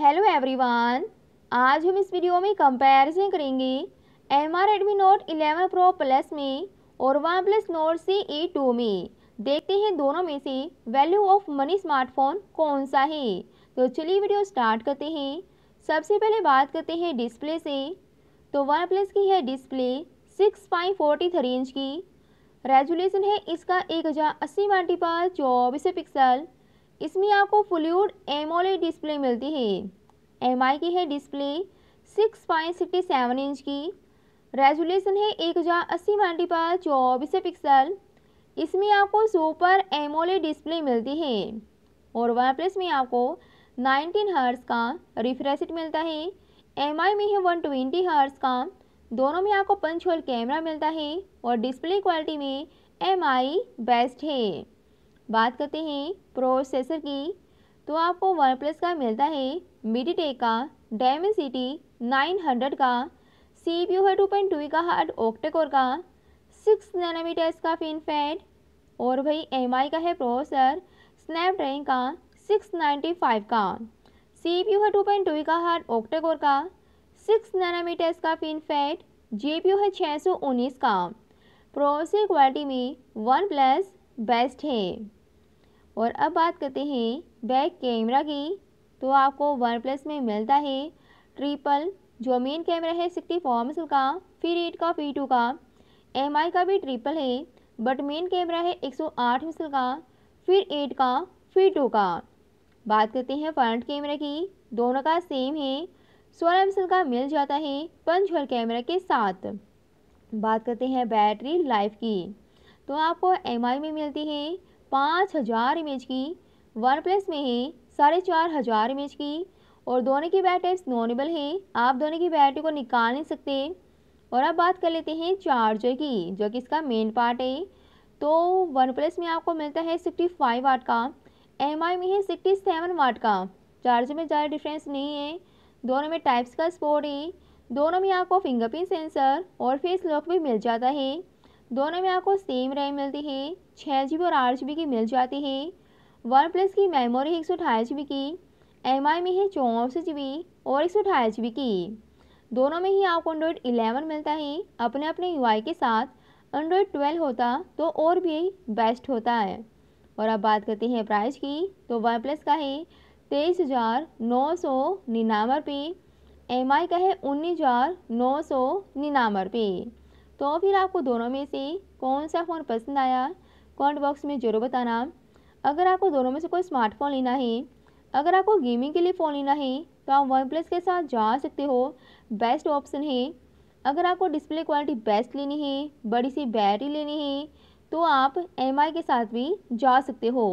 hello everyone आज हम इस वीडियो में कंपैरिजन करेंगे M R Redmi Note 11 Pro Plus में और OnePlus Nord C E two में देखते हैं दोनों में से वैल्यू ऑफ मनी स्मार्टफोन कौन सा है तो चलिए वीडियो स्टार्ट करते हैं सबसे पहले बात करते हैं डिस्प्ले से तो वन प्लस की है display six point forty three inch की रेजुलेशन है इसका एक हज़ार अस्सी मल्टीपल चौबीस पिक्सल इसमें आपको फ्लूड एमोले डिस्प्ले मिलती है एम की है display six point sixty seven inch की रेजोल्यूशन है एक हज़ार अस्सी मल्टी पर चौबीस पिक्सल इसमें आपको सुपर एमोले डिस्प्ले मिलती है और वन प्लस में आपको नाइनटीन हर्स का रिफ्रेश मिलता है एम में है वन ट्वेंटी हर्स का दोनों में आपको पंच होल कैमरा मिलता है और डिस्प्ले क्वालिटी में एम बेस्ट है बात करते हैं प्रोसेसर की तो आपको वन प्लस का मिलता है मिडी टेक का नाइन 900 का सी पी यू है टू पॉइंट टू का हार्ड ऑक्टेकोर का सिक्स नैनोमीटर का फैट और भाई एम का है प्रोसेसर स्नैपड्रैगन का 695 का सी पी यू है टू पॉइंट टू का हार्ड ऑक्टेकोर का सिक्स नैनोमीटर का फैट जी पी यू है 619 का प्रोसेसर क्वालिटी में वन प्लस बेस्ट है और अब बात करते हैं बैक कैमरा की तो आपको वन प्लस में मिलता है ट्रिपल जो मेन कैमरा है सिक्सटी फोर मिक्सल का फिर एट का फी टू का एम आई का भी ट्रिपल है बट मेन कैमरा है एक सौ आठ मेगल का फिर एट का फिर टू का बात करते हैं फ्रंट कैमरा की दोनों का सेम है सोलह मेगल का मिल जाता है पंच कैमरा के साथ बात करते हैं बैटरी लाइफ की तो आपको एम में मिलती है पाँच हज़ार एम की वन प्लस में है साढ़े चार हज़ार एम की और दोनों की बैटरी नॉनेबल है आप दोनों की बैटरी को निकाल नहीं सकते और अब बात कर लेते हैं चार्जर की जो कि इसका मेन पार्ट है तो वन प्लस में आपको मिलता है सिक्सटी फाइव वाट का एम में है सिक्सटी सेवन वाट का चार्जर में ज़्यादा डिफरेंस नहीं है दोनों में टाइप्स का स्पोर्ट है दोनों में आपको फिंगरप्रिंट सेंसर और फेस लॉक भी मिल जाता है दोनों में आपको सेम रैम मिलती है छः जी बी और आठ जी बी की मिल जाती है वन प्लस की मेमोरी है एक सौ अठाईस जी बी की एम आई में है चौंसठ जी बी और एक सौ अठाईस जी बी की दोनों में ही आपको एंड्रॉयड इलेवन मिलता है अपने अपने यू के साथ एंड्रॉयड ट्वेल्व होता तो और भी बेस्ट होता है और अब बात करते हैं प्राइस की तो वन प्लस का है तेईस हज़ार नौ सौ निन्यानवे रुपये एम का है उन्नीस हज़ार नौ सौ निन्यानवे रुपये तो फिर आपको दोनों में से कौन सा फ़ोन पसंद आया कमेंट बॉक्स में ज़रूर बताना अगर आपको दोनों में से कोई स्मार्टफोन लेना है अगर आपको गेमिंग के लिए फ़ोन लेना है तो आप वन प्लस के साथ जा सकते हो बेस्ट ऑप्शन है अगर आपको डिस्प्ले क्वालिटी बेस्ट लेनी है बड़ी सी बैटरी लेनी है तो आप एम के साथ भी जा सकते हो